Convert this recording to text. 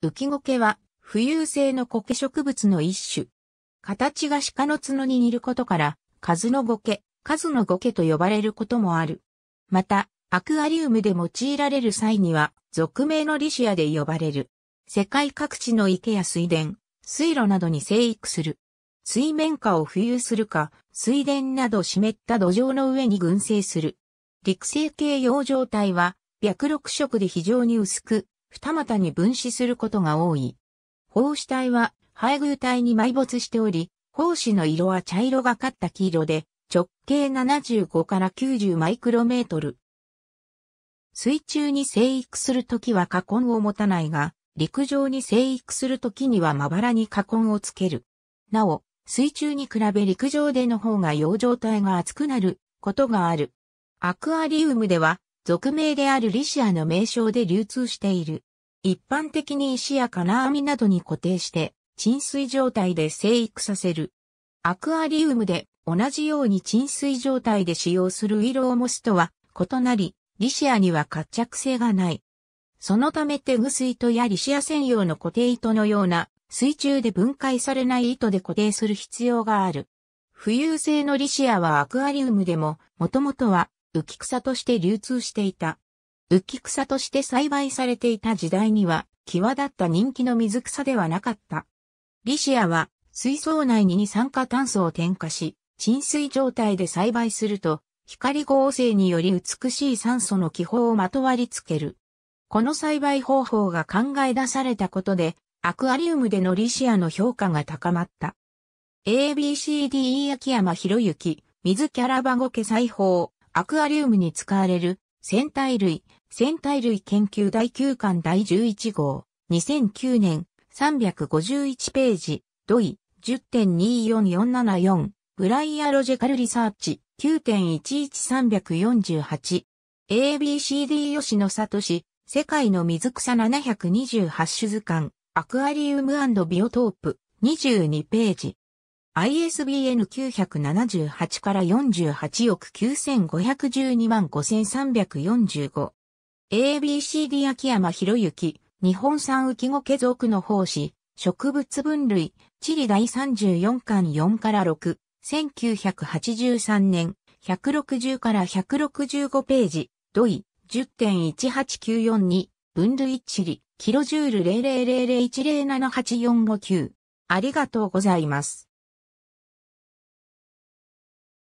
浮苔は浮遊性の苔植物の一種。形が鹿の角に似ることから、数の苔、数の苔と呼ばれることもある。また、アクアリウムで用いられる際には、俗名のリシアで呼ばれる。世界各地の池や水田、水路などに生育する。水面下を浮遊するか、水田など湿った土壌の上に群生する。陸生系養状体は、白緑色で非常に薄く、二股に分子することが多い。胞子体は配偶体に埋没しており、胞子の色は茶色がかった黄色で、直径75から90マイクロメートル。水中に生育するときは花根を持たないが、陸上に生育するときにはまばらに花根をつける。なお、水中に比べ陸上での方が養生体が厚くなることがある。アクアリウムでは俗名であるリシアの名称で流通している。一般的に石や金網などに固定して、沈水状態で生育させる。アクアリウムで同じように沈水状態で使用するウィローモスとは異なり、リシアには活着性がない。そのためテグス糸やリシア専用の固定糸のような水中で分解されない糸で固定する必要がある。浮遊性のリシアはアクアリウムでも、もともとは浮草として流通していた。浮草として栽培されていた時代には、際立った人気の水草ではなかった。リシアは、水槽内に二酸化炭素を添加し、浸水状態で栽培すると、光合成により美しい酸素の気泡をまとわりつける。この栽培方法が考え出されたことで、アクアリウムでのリシアの評価が高まった。ABCDE 秋山博之、水キャラバゴケ裁縫。アクアリウムに使われる戦隊類、戦隊類研究第9巻第11号、2009年351ページ、土井、10.24474、ブライアロジェカルリサーチ9.11348、ABCD 吉野里氏、世界の水草728種図鑑、アクアリウムビオトープ22ページ。ISBN 978から48億9512万5345。ABCD 秋山博之、日本産浮語家族の奉仕、植物分類、地理第34巻4から6、1983年、160から165ページ、土井、10.18942分類地理、キロジュール0000107845 9ありがとうございます。